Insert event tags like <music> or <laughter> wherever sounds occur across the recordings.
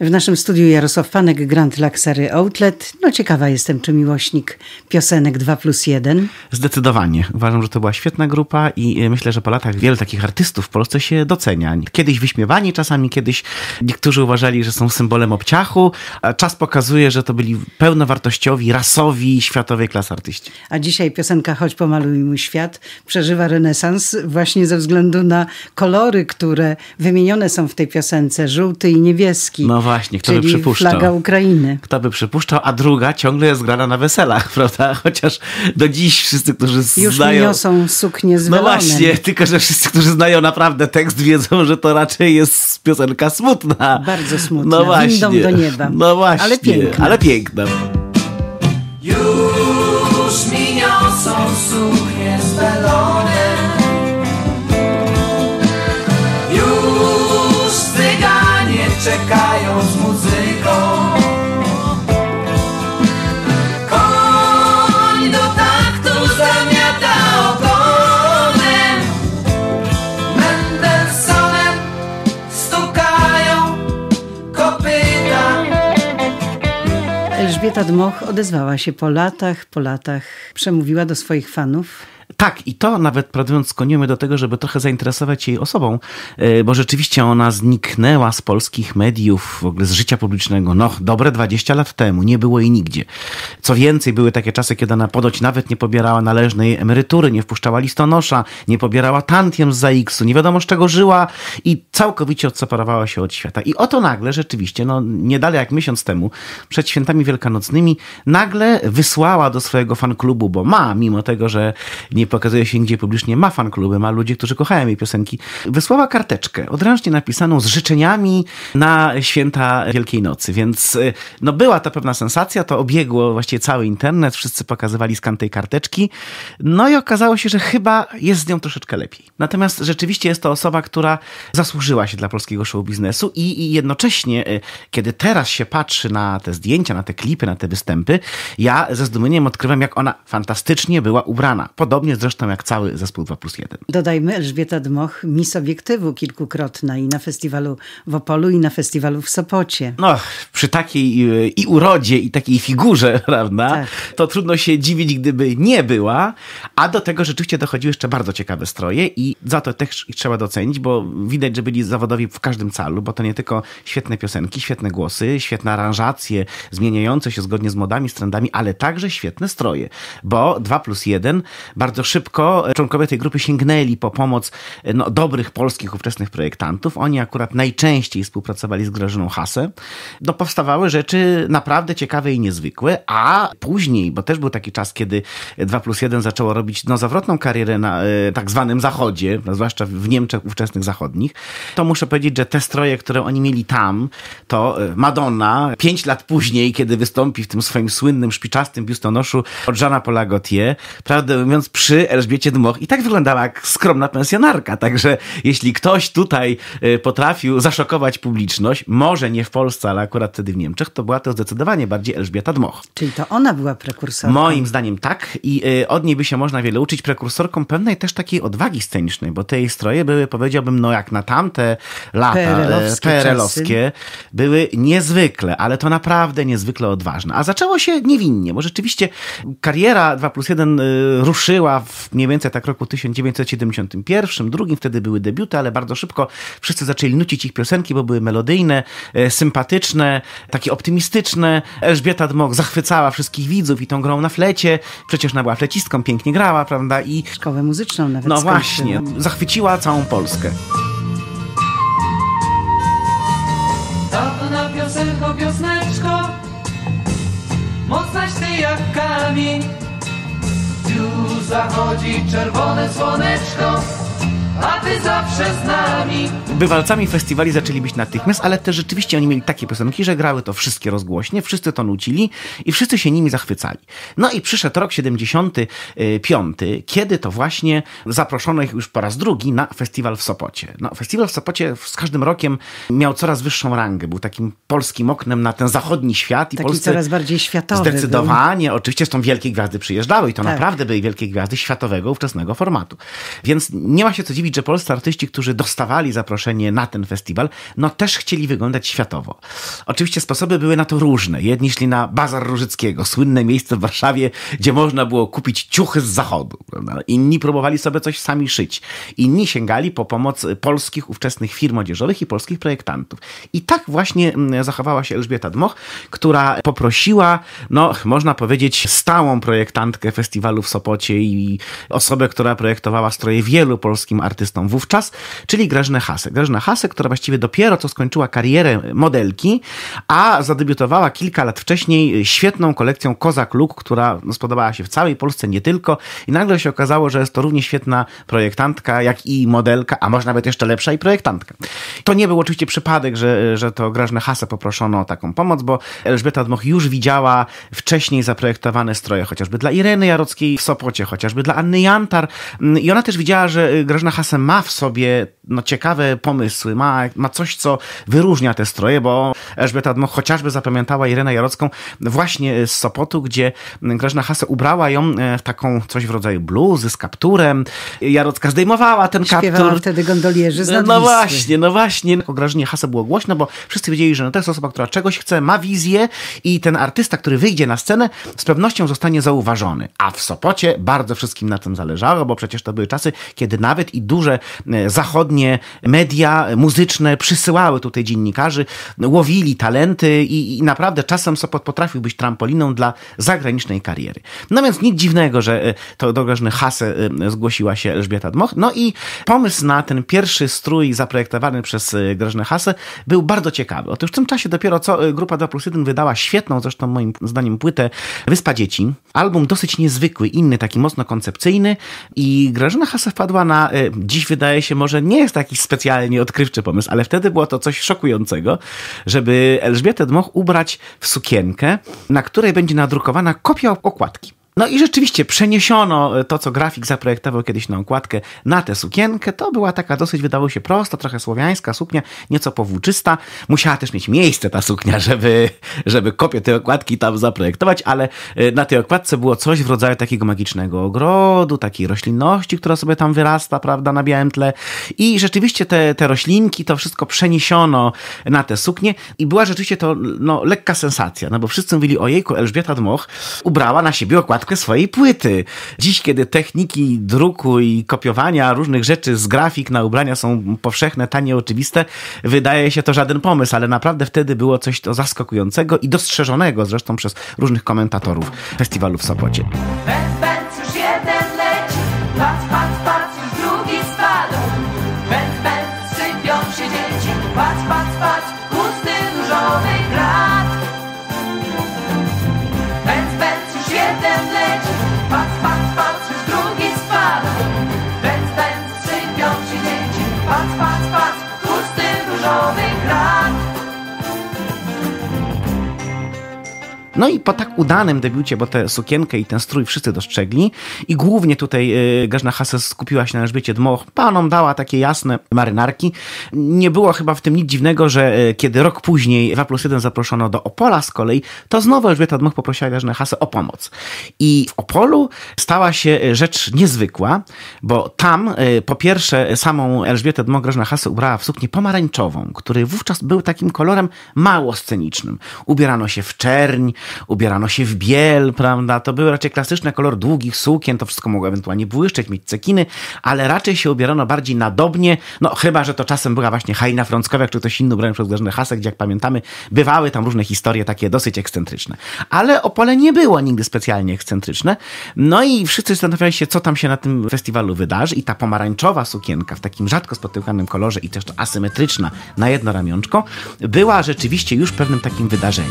W naszym studiu Jarosław Fanek, Grand Laxery Outlet. No ciekawa jestem, czy miłośnik piosenek 2 plus 1. Zdecydowanie. Uważam, że to była świetna grupa i e, myślę, że po latach wielu takich artystów w Polsce się docenia. Kiedyś wyśmiewani czasami, kiedyś niektórzy uważali, że są symbolem obciachu, a czas pokazuje, że to byli pełnowartościowi, rasowi, światowej klasy artyści. A dzisiaj piosenka Choć pomaluj mój świat przeżywa renesans właśnie ze względu na kolory, które wymienione są w tej piosence, żółty i niebieski. No właśnie, kto by przypuszczał. flaga Ukrainy. Kto by przypuszczał, a druga ciągle jest grana na weselach, <laughs> prawda? Chociaż do dziś wszyscy, którzy Już znają... Już niosą suknie z No welonem. właśnie, tylko że wszyscy, którzy znają naprawdę tekst, wiedzą, że to raczej jest piosenka smutna. Bardzo smutna, no właśnie. windą do nieba. No właśnie, ale piękna. Ale piękna. Już mi niosą suknie z welonem Już cyganie Elżbieta Dmoch odezwała się po latach, po latach, przemówiła do swoich fanów. Tak, i to nawet pracując skłonimy do tego, żeby trochę zainteresować jej osobą, e, bo rzeczywiście ona zniknęła z polskich mediów, w ogóle z życia publicznego, no dobre 20 lat temu, nie było jej nigdzie. Co więcej, były takie czasy, kiedy ona podoć nawet nie pobierała należnej emerytury, nie wpuszczała listonosza, nie pobierała tantiem z ZAX-u, nie wiadomo z czego żyła i całkowicie odseparowała się od świata. I oto nagle rzeczywiście, no nie dalej jak miesiąc temu, przed świętami wielkanocnymi, nagle wysłała do swojego fanklubu, bo ma, mimo tego, że nie pokazuje się nigdzie publicznie, ma fan kluby, ma ludzi, którzy kochają jej piosenki, wysłała karteczkę odręcznie napisaną z życzeniami na święta Wielkiej Nocy, więc y, no była to pewna sensacja, to obiegło właściwie cały internet, wszyscy pokazywali skan tej karteczki, no i okazało się, że chyba jest z nią troszeczkę lepiej. Natomiast rzeczywiście jest to osoba, która zasłużyła się dla polskiego show biznesu i, i jednocześnie, y, kiedy teraz się patrzy na te zdjęcia, na te klipy, na te występy, ja ze zdumieniem odkrywam, jak ona fantastycznie była ubrana. Podobnie Podobnie zresztą jak cały zespół 2 plus 1. Dodajmy Elżbieta Dmoch, mis obiektywu kilkukrotna i na festiwalu w Opolu i na festiwalu w Sopocie. No, przy takiej e, i urodzie i takiej figurze, <laughs> prawda, tak. to trudno się dziwić, gdyby nie była, a do tego rzeczywiście dochodziły jeszcze bardzo ciekawe stroje i za to też ich trzeba docenić, bo widać, że byli zawodowi w każdym calu, bo to nie tylko świetne piosenki, świetne głosy, świetne aranżacje zmieniające się zgodnie z modami, z trendami, ale także świetne stroje, bo 2 plus 1 bardzo bardzo szybko e, członkowie tej grupy sięgnęli po pomoc e, no, dobrych polskich ówczesnych projektantów. Oni akurat najczęściej współpracowali z Grażyną Hase. No, powstawały rzeczy naprawdę ciekawe i niezwykłe, a później, bo też był taki czas, kiedy 2 plus 1 zaczęło robić no, zawrotną karierę na e, tak zwanym zachodzie, no, zwłaszcza w Niemczech ówczesnych zachodnich, to muszę powiedzieć, że te stroje, które oni mieli tam, to Madonna, pięć lat później, kiedy wystąpi w tym swoim słynnym szpiczastym biustonoszu od Jeana Paula Gautier, prawdę mówiąc, przy przy Elżbiecie Dmoch i tak wyglądała jak skromna pensjonarka. Także jeśli ktoś tutaj y, potrafił zaszokować publiczność, może nie w Polsce, ale akurat wtedy w Niemczech, to była to zdecydowanie bardziej Elżbieta Dmoch. Czyli to ona była prekursorką. Moim zdaniem tak i y, od niej by się można wiele uczyć. Prekursorką pewnej też takiej odwagi scenicznej, bo te jej stroje były, powiedziałbym, no jak na tamte lata y, PRL-owskie, PRL-owskie były niezwykle, ale to naprawdę niezwykle odważne. A zaczęło się niewinnie, bo rzeczywiście kariera 2 plus 1 ruszyła w mniej więcej tak roku 1971, drugim wtedy były debiuty, ale bardzo szybko wszyscy zaczęli nucić ich piosenki, bo były melodyjne, e, sympatyczne, takie optymistyczne. Elżbieta Dmok zachwycała wszystkich widzów i tą grą na flecie, przecież ona była flecistką, pięknie grała, prawda? I szkołę muzyczną nawet. No właśnie, zachwyciła całą Polskę. Dawna piosenko, piosneczko, mocnaś ty jak kamień zachodzi czerwone słoneczko a ty zawsze z nami. Bywalcami festiwali zaczęli być natychmiast, ale też rzeczywiście oni mieli takie piosenki, że grały to wszystkie rozgłośnie, wszyscy to nucili i wszyscy się nimi zachwycali. No i przyszedł rok 75, y, kiedy to właśnie zaproszono ich już po raz drugi na festiwal w Sopocie. No, festiwal w Sopocie z każdym rokiem miał coraz wyższą rangę, był takim polskim oknem na ten zachodni świat. I Taki Polscy coraz bardziej światowy. Zdecydowanie, był. oczywiście tą wielkie gwiazdy przyjeżdżały i to tak. naprawdę były wielkie gwiazdy światowego, ówczesnego formatu. Więc nie ma się co dziwić, dziwić, że polscy artyści, którzy dostawali zaproszenie na ten festiwal, no też chcieli wyglądać światowo. Oczywiście sposoby były na to różne. Jedni szli na Bazar Różyckiego, słynne miejsce w Warszawie, gdzie można było kupić ciuchy z zachodu. Inni próbowali sobie coś sami szyć. Inni sięgali po pomoc polskich ówczesnych firm odzieżowych i polskich projektantów. I tak właśnie mm, zachowała się Elżbieta Dmoch, która poprosiła, no można powiedzieć, stałą projektantkę festiwalu w Sopocie i osobę, która projektowała stroje wielu polskim artystom, artystą wówczas, czyli Grażynę Hase. Grażyna Hase, która właściwie dopiero co skończyła karierę modelki, a zadebiutowała kilka lat wcześniej świetną kolekcją Kozak Luk, która no, spodobała się w całej Polsce, nie tylko. I nagle się okazało, że jest to równie świetna projektantka, jak i modelka, a może nawet jeszcze lepsza i projektantka. To nie był oczywiście przypadek, że, że to Grażynę Hase poproszono o taką pomoc, bo Elżbieta Dmoch już widziała wcześniej zaprojektowane stroje, chociażby dla Ireny Jarockiej w Sopocie, chociażby dla Anny Jantar. I ona też widziała, że Grażyna Hase czasem ma w sobie no, ciekawe pomysły, ma, ma coś, co wyróżnia te stroje, bo Elżbieta no, chociażby zapamiętała Irenę Jarocką właśnie z Sopotu, gdzie Grażyna Hase ubrała ją e, w taką coś w rodzaju bluzy z kapturem. Jarocka zdejmowała ten Śpiewała kaptur. wtedy gondolierzy z No, no właśnie, no właśnie. O Grażynie Hase było głośno, bo wszyscy wiedzieli, że no, to jest osoba, która czegoś chce, ma wizję i ten artysta, który wyjdzie na scenę, z pewnością zostanie zauważony. A w Sopocie bardzo wszystkim na tym zależało, bo przecież to były czasy, kiedy nawet i duże e, zachodnie media muzyczne przysyłały tutaj dziennikarzy, łowili talenty i, i naprawdę czasem Sopot potrafił być trampoliną dla zagranicznej kariery. No więc nic dziwnego, że e, to do Hase zgłosiła się Elżbieta Dmoch. No i pomysł na ten pierwszy strój zaprojektowany przez e, Grażynę Hase był bardzo ciekawy. Otóż w tym czasie dopiero co e, grupa 2 plus 1 wydała świetną, zresztą moim zdaniem, płytę Wyspa Dzieci. Album dosyć niezwykły, inny, taki mocno koncepcyjny i Grażyna Hase wpadła na, dziś wydaje się może nie jest taki specjalnie odkrywczy pomysł, ale wtedy było to coś szokującego, żeby Elżbietę Dmoch ubrać w sukienkę, na której będzie nadrukowana kopia okładki. No i rzeczywiście przeniesiono e, to, co grafik zaprojektował kiedyś na okładkę, na tę sukienkę. To była taka dosyć, wydawało się, prosta, trochę słowiańska suknia, nieco powłóczysta. Musiała też mieć miejsce ta suknia, <laughs> żeby, żeby kopię tej okładki tam zaprojektować, ale e, na tej okładce było coś w rodzaju takiego magicznego ogrodu, takiej roślinności, która sobie tam wyrasta, prawda, na białym tle. I rzeczywiście te, te roślinki, to wszystko przeniesiono na tę suknię i była rzeczywiście to no, lekka sensacja, no bo wszyscy mówili, ojejku, Elżbieta Dmoch ubrała na siebie okładkę okładkę swojej płyty. Dziś, kiedy techniki druku i kopiowania różnych rzeczy z grafik na ubrania są powszechne, tanie, oczywiste, wydaje się to żaden pomysł, ale naprawdę wtedy było coś to zaskakującego i dostrzeżonego zresztą przez różnych komentatorów festiwalu w Sopocie. udanym debiucie, bo tę sukienkę i ten strój wszyscy dostrzegli i głównie tutaj e, Gażna Hase skupiła się na Elżbiecie Dmoch. Panom dała takie jasne marynarki. Nie było chyba w tym nic dziwnego, że e, kiedy rok później 2 plus 1 zaproszono do Opola z kolei, to znowu Elżbieta Dmoch poprosiła Gażnę Hase o pomoc. I w Opolu stała się e, rzecz niezwykła, bo tam po pierwsze samą Elżbietę Dmoch Grażna Hase ubrała w suknię pomarańczową, który wówczas był takim kolorem mało scenicznym. Ubierano się w czerń, ubierano się w biel, prawda? To był raczej klasyczny kolor długich sukien, to wszystko mogło ewentualnie błyszczeć, mieć cekiny, ale raczej się ubierano bardziej nadobnie, no chyba, że to czasem była właśnie Hajna Frąckowiak, czy ktoś inny ubrany przez Grażynę Hasek, gdzie jak pamiętamy, bywały tam różne historie takie dosyć ekscentryczne. Ale Opole nie było nigdy specjalnie ekscentryczne, no i wszyscy zastanawiali się, co tam się na tym festiwalu wydarzy i ta pomarańczowa sukienka w takim rzadko spotykanym kolorze i też to asymetryczna na jedno ramionczko, była rzeczywiście już pewnym takim wydarzeniem.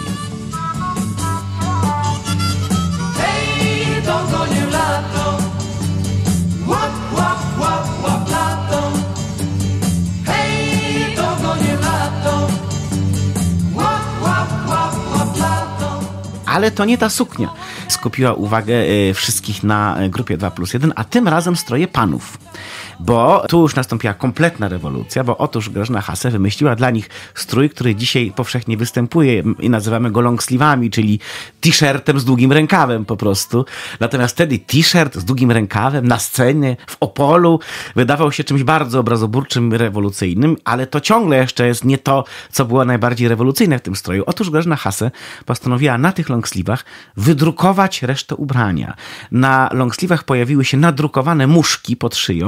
ale to nie ta suknia. Skupiła uwagę e, wszystkich na e, grupie 2 plus 1, a tym razem stroje panów. Bo tu już nastąpiła kompletna rewolucja, bo otóż Grażyna Hase wymyśliła dla nich strój, który dzisiaj powszechnie występuje i nazywamy go longsleeve'ami, czyli t-shirtem z długim rękawem po prostu. Natomiast wtedy t-shirt z długim rękawem na scenie, w Opolu, wydawał się czymś bardzo obrazoburczym, rewolucyjnym, ale to ciągle jeszcze jest nie to, co było najbardziej rewolucyjne w tym stroju. Otóż Grażyna Hase postanowiła na tych longsleeve'ach wydrukować resztę ubrania. Na longsleeve'ach pojawiły się nadrukowane muszki pod szyją,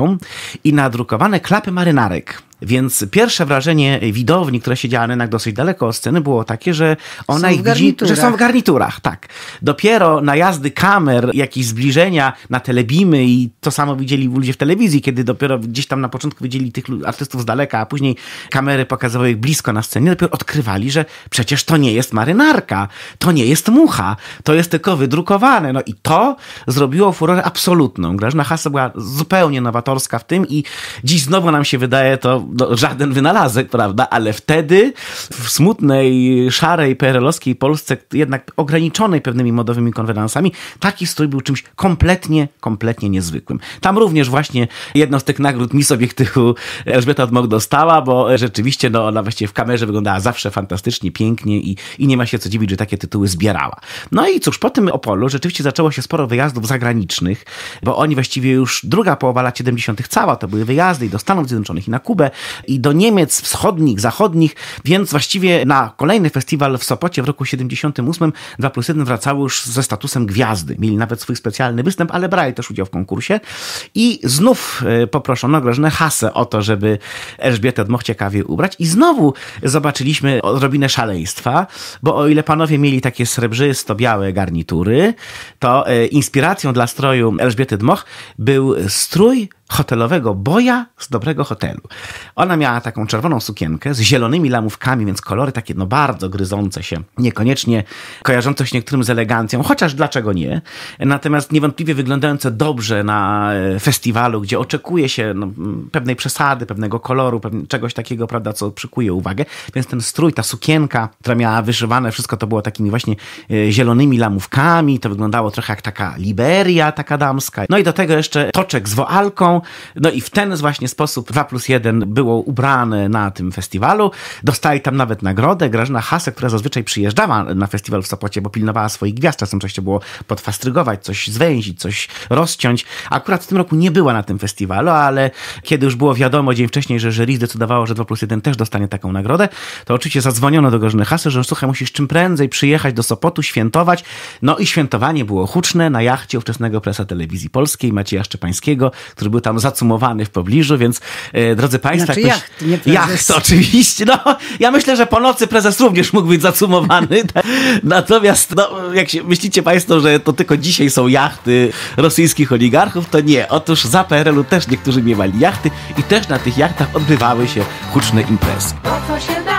i nadrukowane klapy marynarek. Więc pierwsze wrażenie widowni, która siedziała jednak dosyć daleko od sceny, było takie, że ona są ich widzi, że są w garniturach. Tak. Dopiero najazdy kamer, jakieś zbliżenia na telebimy i to samo widzieli ludzie w telewizji, kiedy dopiero gdzieś tam na początku widzieli tych artystów z daleka, a później kamery pokazywały ich blisko na scenie, dopiero odkrywali, że przecież to nie jest marynarka, to nie jest mucha, to jest tylko wydrukowane. No i to zrobiło furorę absolutną. Grażyna Hase była zupełnie nowatorska w tym i dziś znowu nam się wydaje to no, żaden wynalazek, prawda? Ale wtedy w smutnej, szarej, perelowskiej Polsce, jednak ograniczonej pewnymi modowymi konwenansami, taki strój był czymś kompletnie, kompletnie niezwykłym. Tam również właśnie jedną z tych nagród Miss Obiektywu Elżbieta Odmok dostała, bo rzeczywiście no, ona właściwie w kamerze wyglądała zawsze fantastycznie, pięknie i, i nie ma się co dziwić, że takie tytuły zbierała. No i cóż, po tym Opolu rzeczywiście zaczęło się sporo wyjazdów zagranicznych, bo oni właściwie już druga połowa lat 70. cała to były wyjazdy i do Stanów Zjednoczonych i na Kubę, i do Niemiec wschodnich, zachodnich, więc właściwie na kolejny festiwal w Sopocie w roku 78 2 plus 1 wracały już ze statusem gwiazdy. Mieli nawet swój specjalny występ, ale brali też udział w konkursie i znów e, poproszono Grażynę Hasę o to, żeby Elżbietę Dmoch ciekawie ubrać i znowu zobaczyliśmy odrobinę szaleństwa, bo o ile panowie mieli takie srebrzysto-białe garnitury, to e, inspiracją dla stroju Elżbiety Dmoch był strój hotelowego boja z dobrego hotelu. Ona miała taką czerwoną sukienkę z zielonymi lamówkami, więc kolory takie no bardzo gryzące się, niekoniecznie kojarzące się niektórym z elegancją, chociaż dlaczego nie. Natomiast niewątpliwie wyglądające dobrze na e, festiwalu, gdzie oczekuje się no, pewnej przesady, pewnego koloru, pewne, czegoś takiego, prawda, co przykuje uwagę. Więc ten strój, ta sukienka, która miała wyszywane, wszystko to było takimi właśnie e, zielonymi lamówkami, to wyglądało trochę jak taka Liberia, taka damska. No i do tego jeszcze toczek z woalką, no i w ten właśnie sposób 2 plus 1 było ubrane na tym festiwalu. Dostali tam nawet nagrodę. Grażyna Hase, która zazwyczaj przyjeżdżała na festiwal w Sopocie, bo pilnowała swoich gwiazd, czasem coś się było podfastrygować, coś zwęzić, coś rozciąć. Akurat w tym roku nie była na tym festiwalu, ale kiedy już było wiadomo dzień wcześniej, że jury zdecydowało, że 2 plus 1 też dostanie taką nagrodę, to oczywiście zadzwoniono do Grażyny Hase, że słuchaj, musisz czym prędzej przyjechać do Sopotu, świętować. No i świętowanie było huczne na jachcie ówczesnego presa telewizji polskiej Macieja Szczepańskiego, który był tam tam zacumowany w pobliżu, więc e, drodzy Państwo... Znaczy jacht, nie prezes. Jacht, oczywiście. No, ja myślę, że po nocy prezes również mógł być zacumowany. <laughs> Tak. Natomiast no, jak się, myślicie Państwo, że to tylko dzisiaj są jachty rosyjskich oligarchów, to nie. Otóż za PRL-u też niektórzy miewali jachty i też na tych jachtach odbywały się huczne imprezy. co się da?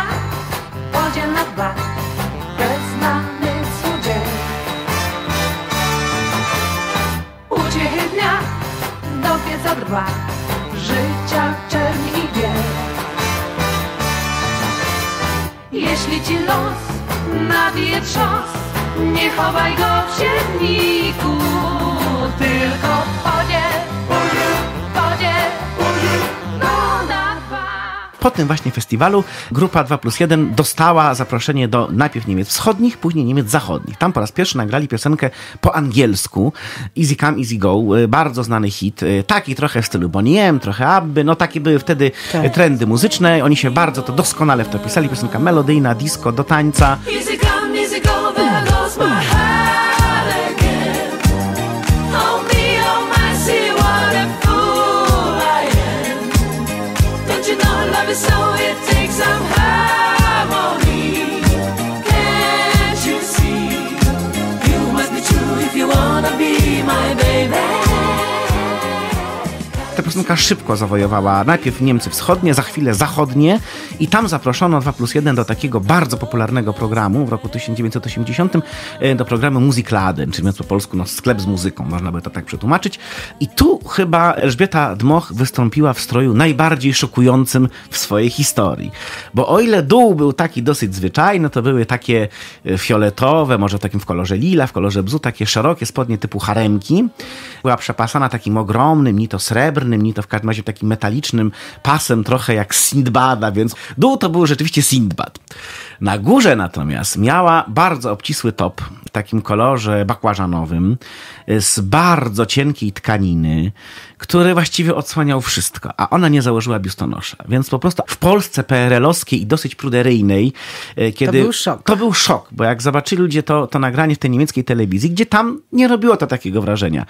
pośle ci los, nabije czas, nie chowaj go w sienniku, tylko po Po tym właśnie festiwalu grupa 2 plus 1 dostała zaproszenie do najpierw Niemiec Wschodnich, później Niemiec Zachodnich. Tam po raz pierwszy nagrali piosenkę po angielsku Easy Come, Easy Go, y, bardzo znany hit, y, taki trochę w stylu Bonnie M, trochę Abby, no takie były wtedy y, tak. trendy muzyczne, oni się bardzo to doskonale w to pisali, piosenka melodyjna, disco do tańca. Easy come, easy go, ósemka szybko zawojowała najpierw Niemcy Wschodnie, za chwilę Zachodnie i tam zaproszono 2 plus 1 do takiego bardzo popularnego programu w roku 1980, e, do programu Musikladen, czyli po polsku no, sklep z muzyką, można by to tak przetłumaczyć. I tu chyba Elżbieta Dmoch wystąpiła w stroju najbardziej szokującym w swojej historii. Bo o ile dół był taki dosyć zwyczajny, to były takie e, fioletowe, może takim w kolorze lila, w kolorze bzu, takie szerokie spodnie typu haremki. Była przepasana takim ogromnym, ni to srebrnym, ni to w każdym razie takim metalicznym pasem, trochę jak Sindbada, więc dół to był rzeczywiście Sindbad. Na górze natomiast miała bardzo obcisły top w takim kolorze bakłażanowym y, z bardzo cienkiej tkaniny, który właściwie odsłaniał wszystko, a ona nie założyła biustonosza. Więc po prostu w Polsce PRL-owskiej i dosyć pruderyjnej, y, kiedy... To był szok. To był szok, bo jak zobaczyli ludzie to, to nagranie w tej niemieckiej telewizji, gdzie tam nie robiło to takiego wrażenia.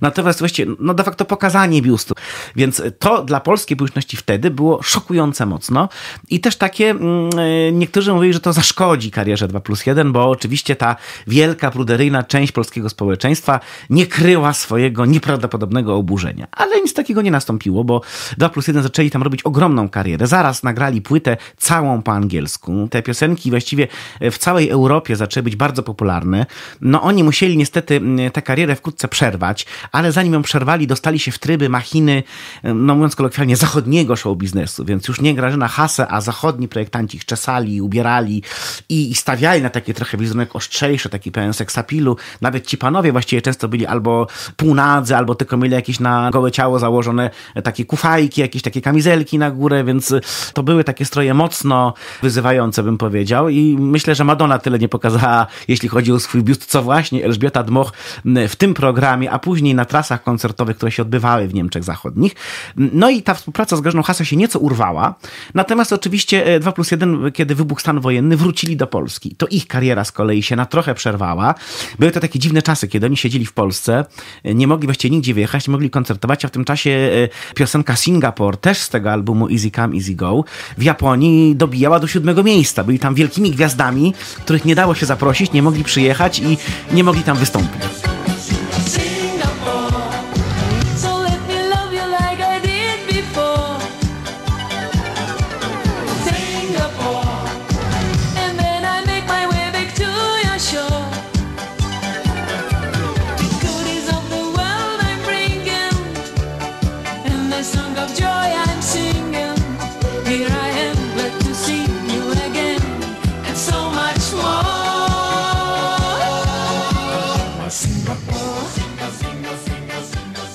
Natomiast właściwie, no de facto pokazanie biustu więc to dla polskiej publiczności wtedy było szokujące mocno i też takie, mm, e, niektórzy mówili, że to zaszkodzi karierze 2 plus 1, bo oczywiście ta wielka, pruderyjna część polskiego społeczeństwa nie kryła swojego nieprawdopodobnego oburzenia. Ale nic takiego nie nastąpiło, bo 2 plus 1 zaczęli tam robić ogromną karierę. Zaraz nagrali płytę całą po angielsku. Te piosenki właściwie e, w całej Europie zaczęły być bardzo popularne. No oni musieli niestety mm, tę karierę wkrótce przerwać, ale zanim ją przerwali, dostali się w tryby machiny no mówiąc kolokwialnie, zachodniego show biznesu, więc już nie Grażyna Hase, a zachodni projektanci ich czesali, ubierali i, i stawiali na takie trochę wizerunek ostrzejszy, taki pełen seksapilu. Nawet ci panowie właściwie często byli albo półnadzy, albo tylko mieli jakieś na gołe ciało założone e, takie kufajki, jakieś takie kamizelki na górę, więc e, to były takie stroje mocno wyzywające, bym powiedział i myślę, że Madonna tyle nie pokazała, jeśli chodzi o swój biust, co właśnie Elżbieta Dmoch w tym programie, a później na trasach koncertowych, które się odbywały w Niemczech Zachodnich. No i ta współpraca z Grażyną Hasso się nieco urwała. Natomiast oczywiście 2 e, plus 1, kiedy wybuchł stan wojenny, wrócili do Polski. To ich kariera z kolei się na trochę przerwała. Były to takie dziwne czasy, kiedy oni siedzieli w Polsce, e, nie mogli właściwie nigdzie wyjechać, nie mogli koncertować, a w tym czasie e, piosenka Singapore, też z tego albumu Easy Come, Easy Go, w Japonii dobijała do siódmego miejsca. Byli tam wielkimi gwiazdami, których nie dało się zaprosić, nie mogli przyjechać i nie mogli tam wystąpić.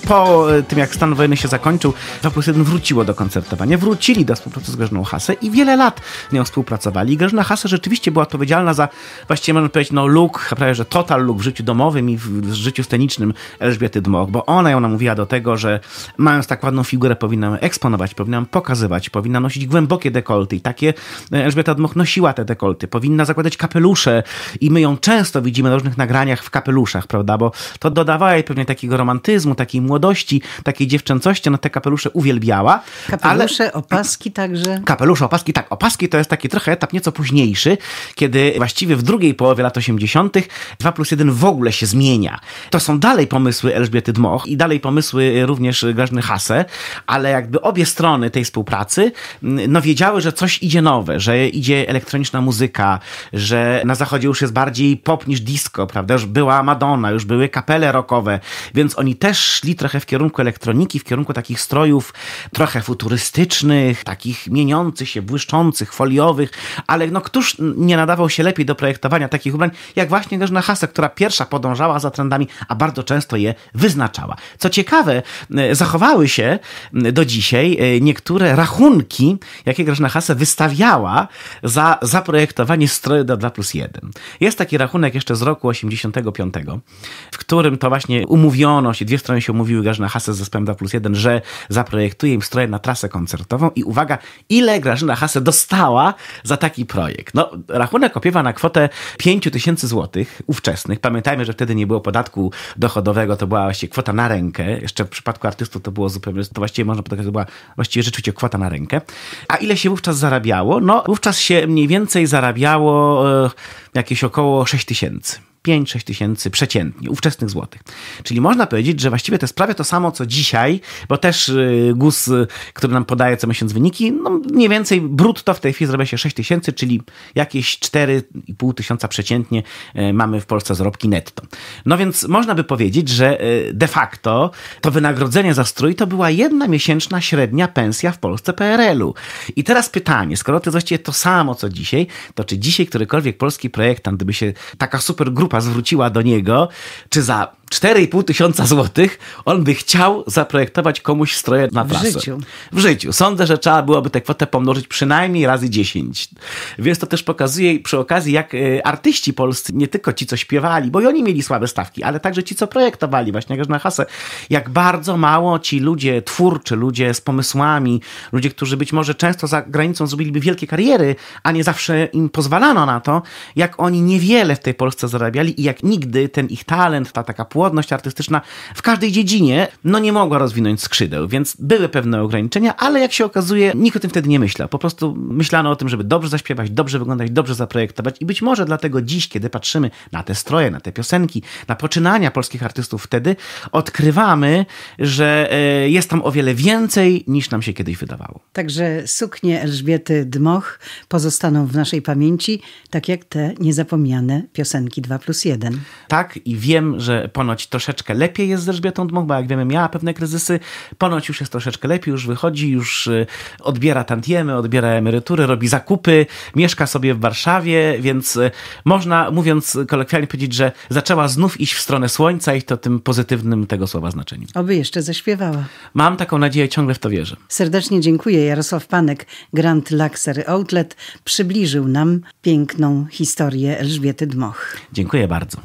po e, tym, jak stan wojenny się zakończył, 2 plus 1 wróciło do koncertowania. Wrócili do współpracy z Grażyną Hasę i wiele lat nią współpracowali. Grażyna Hasa rzeczywiście była odpowiedzialna za, właściwie można powiedzieć, no luk, prawie że total luk w życiu domowym i w życiu scenicznym Elżbiety Dmok, bo ona ją namówiła do tego, że mając tak ładną figurę powinnam eksponować, powinnam pokazywać, powinna nosić głębokie dekolty i takie e, Elżbieta Dmok nosiła te dekolty, powinna zakładać kapelusze i my ją często widzimy na różnych nagraniach w kapeluszach, prawda, bo to dodawała jej pewnie takiego romantyzmu, takiej młodości, młodości, takiej dziewczęcości, ona no te kapelusze uwielbiała. Kapelusze, ale... opaski także? Kapelusze, opaski, tak. Opaski to jest taki trochę etap nieco późniejszy, kiedy właściwie w drugiej połowie lat 80. 2 plus 1 w ogóle się zmienia. To są dalej pomysły Elżbiety Dmoch i dalej pomysły również Grażny Hase, ale jakby obie strony tej współpracy mm, no wiedziały, że coś idzie nowe, że idzie elektroniczna muzyka, że na zachodzie już jest bardziej pop niż disco, prawda? Już była Madonna, już były kapele rockowe, więc oni też szli trochę trochę w kierunku elektroniki, w kierunku takich strojów trochę futurystycznych, takich mieniących się, błyszczących, foliowych, ale no któż nie nadawał się lepiej do projektowania takich ubrań, jak właśnie Grzegorz Hase, która pierwsza podążała za trendami, a bardzo często je wyznaczała. Co ciekawe, e, zachowały się do dzisiaj e, niektóre rachunki, jakie Grzegorz Hase wystawiała za zaprojektowanie stroju do 2 plus 1. Jest taki rachunek jeszcze z roku 85, w którym to właśnie umówiono się, dwie strony się umówiły, Grażyna Hase z zespołem 2 plus 1, że zaprojektuje im stroje na trasę koncertową i uwaga, ile Grażyna Hase dostała za taki projekt. No, rachunek opiewa na kwotę 5 tysięcy złotych ówczesnych. Pamiętajmy, że wtedy nie było podatku dochodowego, to była właściwie kwota na rękę. Jeszcze w przypadku artystów to było zupełnie, to właściwie można powiedzieć, to była właściwie rzeczywiście kwota na rękę. A ile się wówczas zarabiało? No, wówczas się mniej więcej zarabiało e, jakieś około 6 tysięcy. 5-6 tysięcy przeciętnie, ówczesnych złotych. Czyli można powiedzieć, że właściwie to jest prawie to samo, co dzisiaj, bo też y, GUS, y, który nam podaje co miesiąc wyniki, no mniej więcej brutto w tej chwili zrobi się 6 tysięcy, czyli jakieś 4,5 tysiąca przeciętnie y, mamy w Polsce zarobki netto. No więc można by powiedzieć, że de facto to wynagrodzenie za strój to była jedna miesięczna średnia pensja w Polsce PRL-u. I teraz pytanie, skoro to jest właściwie to samo, co dzisiaj, to czy dzisiaj którykolwiek polski projektant, gdyby się taka super grupa grupa zwróciła do niego, czy za 4,5 tysiąca złotych on by chciał zaprojektować komuś stroje na prasę. W życiu. W życiu. Sądzę, że trzeba byłoby tę kwotę pomnożyć przynajmniej razy 10. Więc to też pokazuje przy okazji, jak y, artyści polscy, nie tylko ci, co śpiewali, bo i oni mieli słabe stawki, ale także ci, co projektowali, właśnie jak na hasę, jak bardzo mało ci ludzie, twórczy ludzie z pomysłami, ludzie, którzy być może często za granicą zrobiliby wielkie kariery, a nie zawsze im pozwalano na to, jak oni niewiele w tej Polsce zarabiali i jak nigdy ten ich talent, ta taka płynność, płodność artystyczna w każdej dziedzinie no nie mogła rozwinąć skrzydeł, więc były pewne ograniczenia, ale jak się okazuje, nikt o tym wtedy nie myślał. Po prostu myślano o tym, żeby dobrze zaśpiewać, dobrze wyglądać, dobrze zaprojektować i być może dlatego dziś, kiedy patrzymy na te stroje, na te piosenki, na poczynania polskich artystów wtedy, odkrywamy, że e, jest tam o wiele więcej niż nam się kiedyś wydawało. Także suknie Elżbiety Dmoch pozostaną w naszej pamięci, tak jak te niezapomniane piosenki 2 plus 1. Tak i wiem, że ponad ponoć troszeczkę lepiej jest z Elżbietą dmoch, bo jak wiemy miała pewne kryzysy, ponoć już jest troszeczkę lepiej, już wychodzi, już y, odbiera tantiemy, odbiera emerytury, robi zakupy, mieszka sobie w Warszawie, więc y, można, mówiąc kolokwialnie, powiedzieć, że zaczęła znów iść w stronę słońca i to tym pozytywnym tego słowa znaczeniu. Oby jeszcze zaśpiewała. Mam taką nadzieję, ciągle w to wierzę. Serdecznie dziękuję. Jarosław Panek, Grand Luxury Outlet, przybliżył nam piękną historię Elżbiety Dmoch. Dziękuję bardzo.